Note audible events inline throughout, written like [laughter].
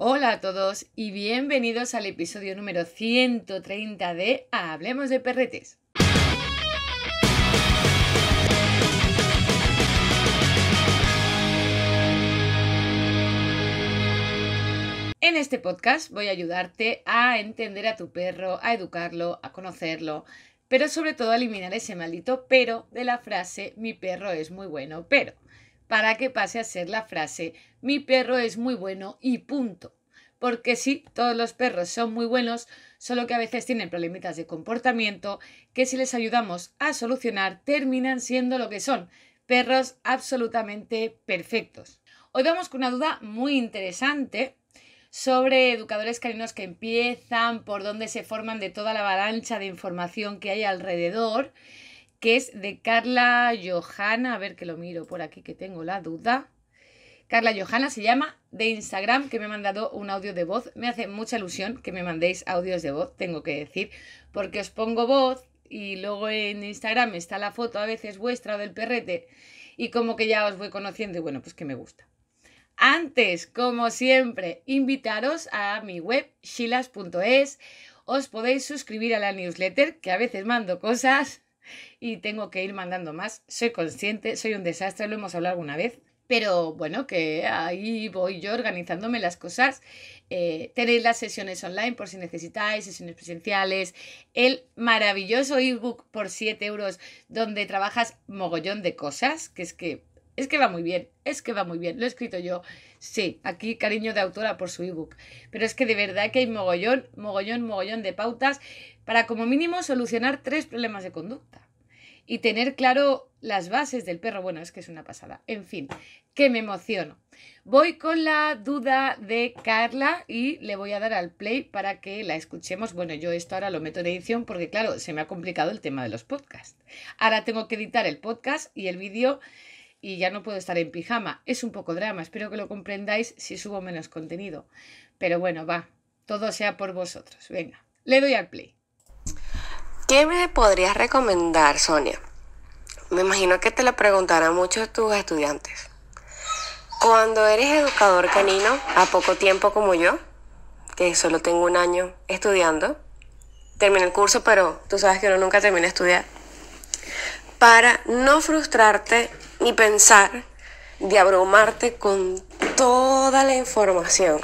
Hola a todos y bienvenidos al episodio número 130 de Hablemos de Perretes. En este podcast voy a ayudarte a entender a tu perro, a educarlo, a conocerlo, pero sobre todo a eliminar ese maldito pero de la frase mi perro es muy bueno, pero para que pase a ser la frase mi perro es muy bueno y punto. Porque sí, todos los perros son muy buenos, solo que a veces tienen problemitas de comportamiento que si les ayudamos a solucionar terminan siendo lo que son, perros absolutamente perfectos. Hoy vamos con una duda muy interesante sobre educadores caninos que empiezan, por dónde se forman de toda la avalancha de información que hay alrededor que es de Carla Johanna, a ver que lo miro por aquí que tengo la duda. Carla Johanna se llama de Instagram que me ha mandado un audio de voz. Me hace mucha ilusión que me mandéis audios de voz, tengo que decir, porque os pongo voz y luego en Instagram está la foto a veces vuestra o del perrete y como que ya os voy conociendo y bueno, pues que me gusta. Antes, como siempre, invitaros a mi web shilas.es. Os podéis suscribir a la newsletter que a veces mando cosas y tengo que ir mandando más. Soy consciente, soy un desastre, lo hemos hablado alguna vez. Pero bueno, que ahí voy yo organizándome las cosas. Eh, tenéis las sesiones online por si necesitáis, sesiones presenciales, el maravilloso ebook por 7 euros donde trabajas mogollón de cosas, que es que es que va muy bien, es que va muy bien, lo he escrito yo, Sí, aquí cariño de autora por su ebook. Pero es que de verdad que hay mogollón, mogollón, mogollón de pautas para como mínimo solucionar tres problemas de conducta y tener claro las bases del perro. Bueno, es que es una pasada. En fin, que me emociono. Voy con la duda de Carla y le voy a dar al play para que la escuchemos. Bueno, yo esto ahora lo meto en edición porque, claro, se me ha complicado el tema de los podcasts. Ahora tengo que editar el podcast y el vídeo y ya no puedo estar en pijama. Es un poco drama, espero que lo comprendáis si subo menos contenido. Pero bueno, va, todo sea por vosotros. Venga, le doy al play. ¿Qué me podrías recomendar, Sonia? Me imagino que te lo preguntarán muchos tus estudiantes. Cuando eres educador canino, a poco tiempo como yo, que solo tengo un año estudiando, terminé el curso, pero tú sabes que uno nunca termina de estudiar, para no frustrarte ni pensar de abrumarte con toda la información.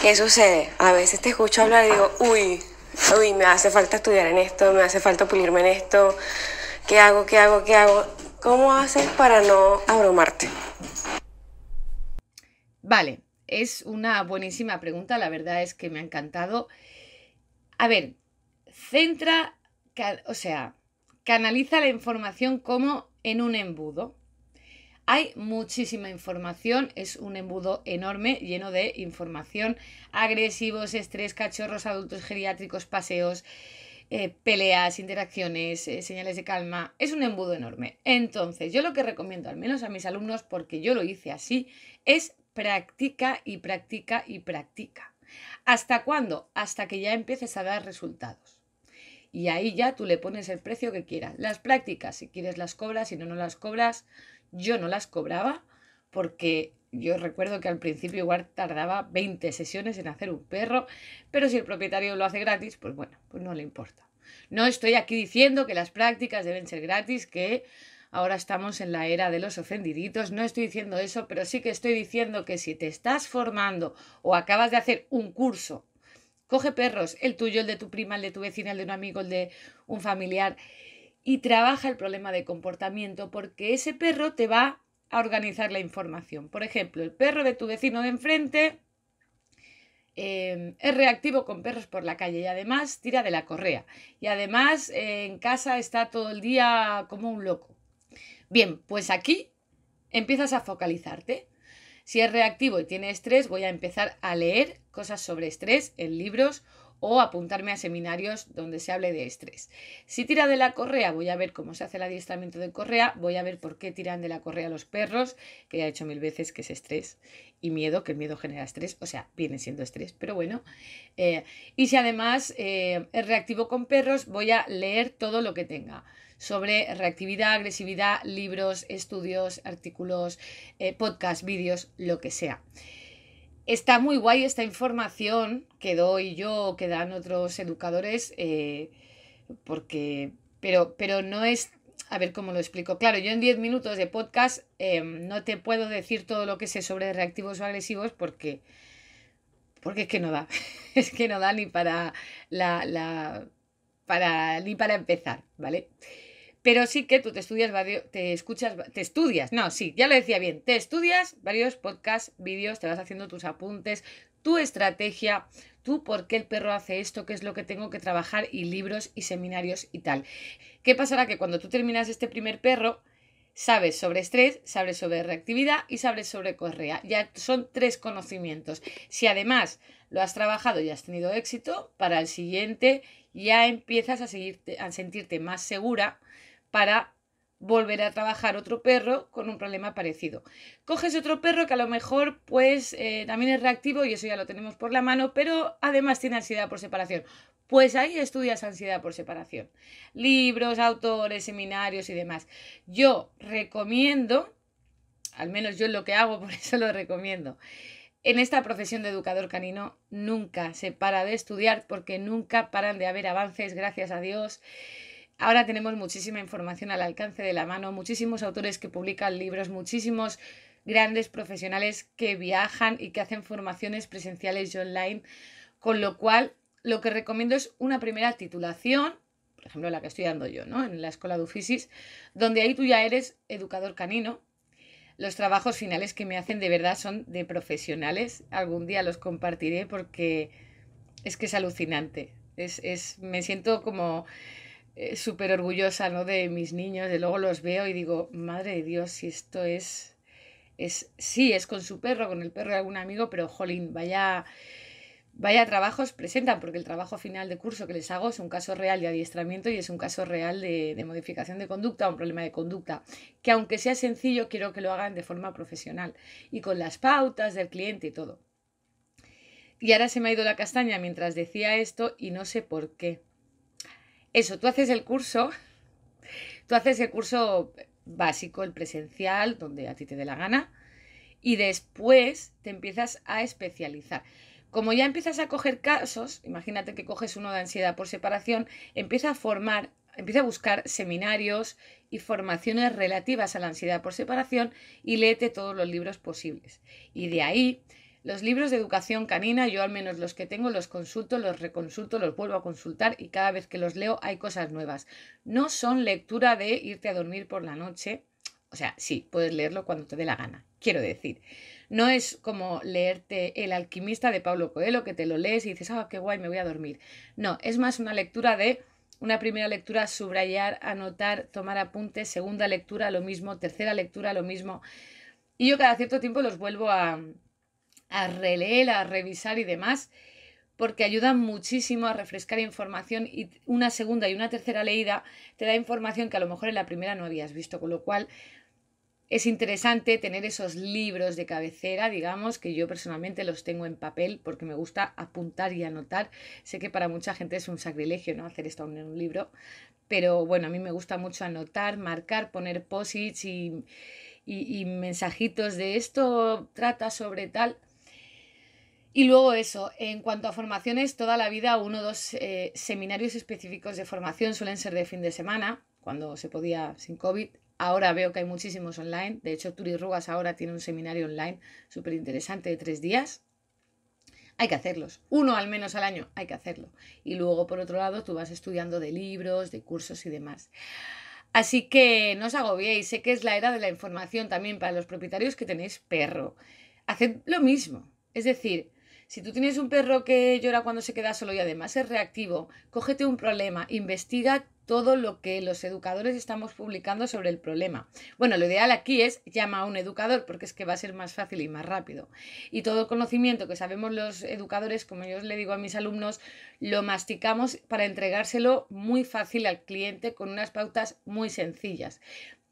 ¿Qué sucede? A veces te escucho hablar y digo, uy, uy, me hace falta estudiar en esto, me hace falta pulirme en esto, ¿qué hago, qué hago, qué hago? ¿Cómo haces para no abrumarte? Vale, es una buenísima pregunta, la verdad es que me ha encantado. A ver, centra, o sea, canaliza la información como en un embudo. Hay muchísima información, es un embudo enorme lleno de información, agresivos, estrés, cachorros, adultos geriátricos, paseos, eh, peleas, interacciones, eh, señales de calma. Es un embudo enorme. Entonces, yo lo que recomiendo, al menos a mis alumnos, porque yo lo hice así, es practica y practica y practica. ¿Hasta cuándo? Hasta que ya empieces a dar resultados. Y ahí ya tú le pones el precio que quieras. Las prácticas, si quieres las cobras, si no, no las cobras. Yo no las cobraba porque yo recuerdo que al principio igual tardaba 20 sesiones en hacer un perro, pero si el propietario lo hace gratis, pues bueno, pues no le importa. No estoy aquí diciendo que las prácticas deben ser gratis, que ahora estamos en la era de los ofendiditos, no estoy diciendo eso, pero sí que estoy diciendo que si te estás formando o acabas de hacer un curso, coge perros, el tuyo, el de tu prima, el de tu vecina, el de un amigo, el de un familiar, y trabaja el problema de comportamiento porque ese perro te va a organizar la información. Por ejemplo, el perro de tu vecino de enfrente em, es reactivo con perros por la calle y además tira de la correa. Y además eh, en casa está todo el día como un loco. Bien, pues aquí empiezas a focalizarte. Si es reactivo y tiene estrés, voy a empezar a leer cosas sobre estrés en libros o apuntarme a seminarios donde se hable de estrés. Si tira de la correa, voy a ver cómo se hace el adiestramiento de correa, voy a ver por qué tiran de la correa los perros, que ya he hecho mil veces que es estrés y miedo, que el miedo genera estrés, o sea, viene siendo estrés, pero bueno. Eh, y si además eh, es reactivo con perros, voy a leer todo lo que tenga sobre reactividad, agresividad, libros, estudios, artículos, eh, podcasts, vídeos, lo que sea. Está muy guay esta información que doy yo, que dan otros educadores, eh, porque, pero, pero no es, a ver cómo lo explico. Claro, yo en 10 minutos de podcast eh, no te puedo decir todo lo que sé sobre reactivos o agresivos porque, porque es que no da, [laughs] es que no da ni para la, la para, ni para empezar, ¿vale? pero sí que tú te estudias te escuchas, te estudias, no, sí, ya lo decía bien, te estudias varios podcasts, vídeos, te vas haciendo tus apuntes, tu estrategia, tú por qué el perro hace esto, qué es lo que tengo que trabajar y libros y seminarios y tal. ¿Qué pasará? Que cuando tú terminas este primer perro, sabes sobre estrés, sabes sobre reactividad y sabes sobre correa. Ya son tres conocimientos. Si además lo has trabajado y has tenido éxito, para el siguiente ya empiezas a, seguirte, a sentirte más segura para volver a trabajar otro perro con un problema parecido. Coges otro perro que a lo mejor pues eh, también es reactivo y eso ya lo tenemos por la mano, pero además tiene ansiedad por separación. Pues ahí estudias ansiedad por separación. Libros, autores, seminarios y demás. Yo recomiendo, al menos yo es lo que hago, [laughs] por eso lo recomiendo. En esta profesión de educador canino nunca se para de estudiar porque nunca paran de haber avances, gracias a Dios. Ahora tenemos muchísima información al alcance de la mano, muchísimos autores que publican libros, muchísimos grandes profesionales que viajan y que hacen formaciones presenciales y online, con lo cual lo que recomiendo es una primera titulación, por ejemplo la que estoy dando yo, ¿no? En la Escuela de Ufisis, donde ahí tú ya eres educador canino. Los trabajos finales que me hacen de verdad son de profesionales. Algún día los compartiré porque es que es alucinante. Es, me siento como eh, súper orgullosa ¿no? de mis niños, de luego los veo y digo, madre de Dios, si esto es, es, sí, es con su perro, con el perro de algún amigo, pero jolín, vaya, vaya trabajos presentan, porque el trabajo final de curso que les hago es un caso real de adiestramiento y es un caso real de, de modificación de conducta, un problema de conducta, que aunque sea sencillo, quiero que lo hagan de forma profesional y con las pautas del cliente y todo. Y ahora se me ha ido la castaña mientras decía esto y no sé por qué eso, tú haces el curso, tú haces el curso básico, el presencial, donde a ti te dé la gana, y después te empiezas a especializar. Como ya empiezas a coger casos, imagínate que coges uno de ansiedad por separación, empieza a formar, empieza a buscar seminarios y formaciones relativas a la ansiedad por separación y léete todos los libros posibles. Y de ahí los libros de educación canina, yo al menos los que tengo, los consulto, los reconsulto, los vuelvo a consultar y cada vez que los leo hay cosas nuevas. No son lectura de irte a dormir por la noche. O sea, sí, puedes leerlo cuando te dé la gana, quiero decir. No es como leerte El alquimista de Pablo Coelho, que te lo lees y dices, ah, qué guay, me voy a dormir. No, es más una lectura de una primera lectura, subrayar, anotar, tomar apuntes, segunda lectura, lo mismo, tercera lectura, lo mismo. Y yo cada cierto tiempo los vuelvo a, a releer, a revisar y demás, porque ayudan muchísimo a refrescar información y una segunda y una tercera leída te da información que a lo mejor en la primera no habías visto, con lo cual es interesante tener esos libros de cabecera, digamos, que yo personalmente los tengo en papel porque me gusta apuntar y anotar. Sé que para mucha gente es un sacrilegio no hacer esto en un libro, pero bueno, a mí me gusta mucho anotar, marcar, poner posits y, y mensajitos de esto trata sobre tal. Y luego eso, en cuanto a formaciones, toda la vida uno o dos eh, seminarios específicos de formación suelen ser de fin de semana, cuando se podía sin COVID. Ahora veo que hay muchísimos online. De hecho, Turi Rugas ahora tiene un seminario online súper interesante de tres días. Hay que hacerlos. Uno al menos al año, hay que hacerlo. Y luego, por otro lado, tú vas estudiando de libros, de cursos y demás. Así que no os agobiéis. Sé que es la era de la información también para los propietarios que tenéis perro. Haced lo mismo. Es decir, si tú tienes un perro que llora cuando se queda solo y además es reactivo, cógete un problema, investiga todo lo que los educadores estamos publicando sobre el problema. Bueno, lo ideal aquí es llama a un educador porque es que va a ser más fácil y más rápido. Y todo el conocimiento que sabemos los educadores, como yo le digo a mis alumnos, lo masticamos para entregárselo muy fácil al cliente con unas pautas muy sencillas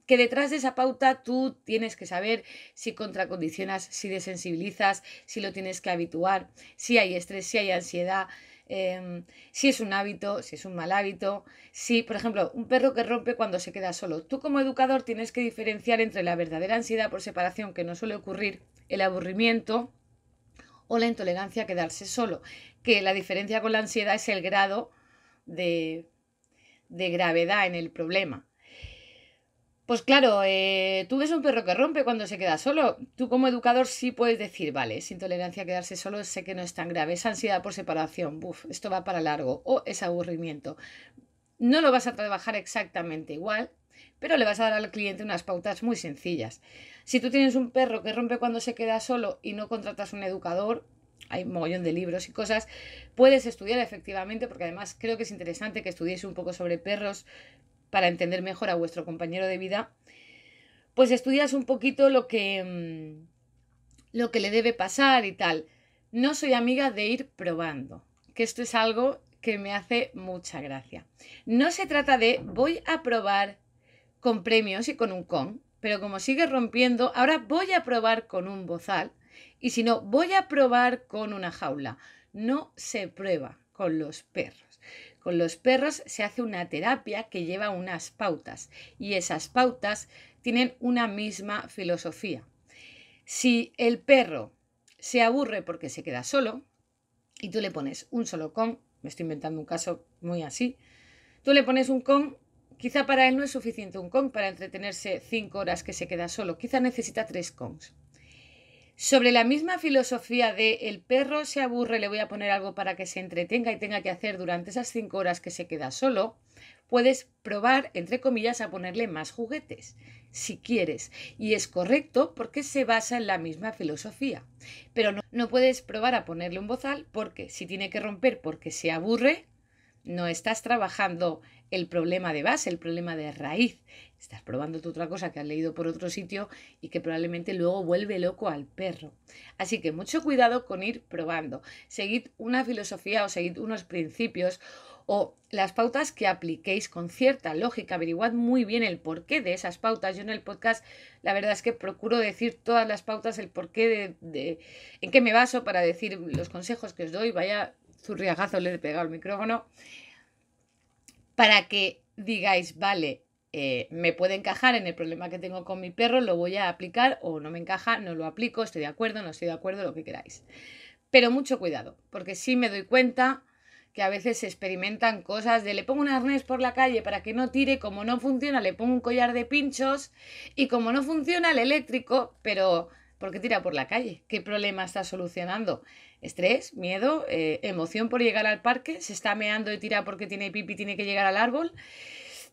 que detrás de esa pauta tú tienes que saber si contracondicionas, si desensibilizas, si lo tienes que habituar, si hay estrés, si hay ansiedad, em, si es un hábito, si es un mal hábito, si, por ejemplo, un perro que rompe cuando se queda solo. Tú como educador tienes que diferenciar entre la verdadera ansiedad por separación, que no suele ocurrir, el aburrimiento o la intolerancia a quedarse solo, que la diferencia con la ansiedad es el grado de gravedad en el problema. Pues claro, eh, tú ves un perro que rompe cuando se queda solo. Tú como educador sí puedes decir, vale, es intolerancia a quedarse solo, sé que no es tan grave, Esa ansiedad por separación, buf, esto va para largo, o es aburrimiento. No lo vas a trabajar exactamente igual, pero le vas a dar al cliente unas pautas muy sencillas. Si tú tienes un perro que rompe cuando se queda solo y no contratas un educador, hay un mogollón de libros y cosas, puedes estudiar efectivamente, porque además creo que es interesante que estudies un poco sobre perros para entender mejor a vuestro compañero de vida, pues estudias un poquito lo que, mm, lo que le debe pasar y tal. No soy amiga de ir probando, que esto es algo que me hace mucha gracia. No se trata de voy a probar con premios y con un con, pero como sigue rompiendo, ahora voy a probar con un bozal y si no, voy a probar con una jaula. No se prueba con los perros. Con los perros se hace una terapia que lleva unas pautas y esas pautas tienen una misma filosofía. Si el perro se aburre porque se queda solo y tú le pones un solo con, me estoy inventando un caso muy así, tú le pones un con, quizá para él no es suficiente un con para entretenerse cinco horas que se queda solo, quizá necesita tres cons. Sobre la misma filosofía de el perro se aburre, le voy a poner algo para que se entretenga y tenga que hacer durante esas cinco horas que se queda solo, puedes probar, entre comillas, a ponerle más juguetes, si quieres. Y es correcto porque se basa en la misma filosofía. Pero no, no, puedes probar a ponerle un bozal porque si tiene que romper porque se aburre, no estás trabajando el problema de base, el problema de raíz. Estás probando otra cosa que has leído por otro sitio y que probablemente luego vuelve loco al perro. Así que mucho cuidado con ir probando. Seguid una filosofía o seguid unos principios o las pautas que apliquéis con cierta lógica. Averiguad muy bien el porqué de esas pautas. Yo en el podcast, la verdad es que procuro decir todas las pautas, el porqué de, en qué me baso para decir los consejos que os doy. Vaya zurriagazo le he pegado al micrófono para que digáis, vale, eh, me puede encajar en el problema que tengo con mi perro, lo voy a aplicar o no me encaja, no lo aplico, estoy de acuerdo, no estoy de acuerdo, lo que queráis. Pero mucho cuidado, porque sí me doy cuenta que a veces se experimentan cosas de le pongo un arnés por la calle para que no tire, como no funciona le pongo un collar de pinchos y como no funciona el eléctrico, pero ¿Por qué tira por la calle? ¿Qué problema está solucionando? ¿Estrés? ¿Miedo? Eh, ¿Emoción por llegar al parque? ¿Se está meando y tira porque tiene pipi y tiene que llegar al árbol?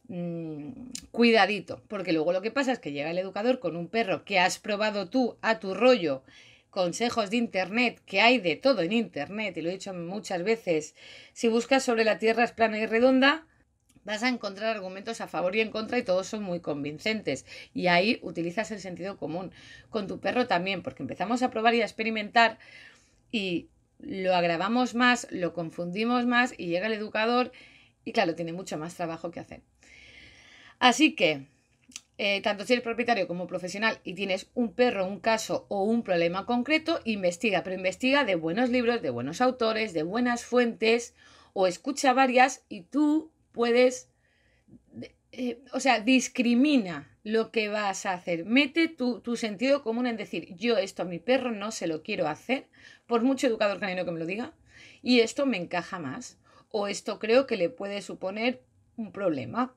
Mm, cuidadito, porque luego lo que pasa es que llega el educador con un perro que has probado tú a tu rollo, consejos de internet, que hay de todo en internet, y lo he dicho muchas veces, si buscas sobre la tierra es plana y redonda, vas a encontrar argumentos a favor y en contra y todos son muy convincentes. Y ahí utilizas el sentido común. Con tu perro también, porque empezamos a probar y a experimentar y lo agravamos más, lo confundimos más y llega el educador y claro, tiene mucho más trabajo que hacer. Así que, eh, tanto si eres propietario como profesional y tienes un perro, un caso o un problema concreto, investiga, pero investiga de buenos libros, de buenos autores, de buenas fuentes o escucha varias y tú puedes, eh, o sea, discrimina lo que vas a hacer. Mete tu, tu, sentido común en decir, yo esto a mi perro no se lo quiero hacer, por mucho educador canino que me lo diga, y esto me encaja más, o esto creo que le puede suponer un problema.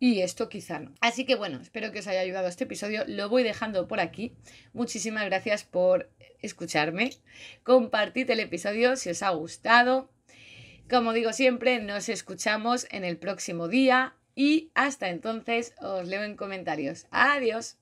Y esto quizá no. Así que bueno, espero que os haya ayudado este episodio. Lo voy dejando por aquí. Muchísimas gracias por escucharme. Compartid el episodio si os ha gustado como digo siempre, nos escuchamos en el próximo día y hasta entonces os leo en comentarios. Adiós.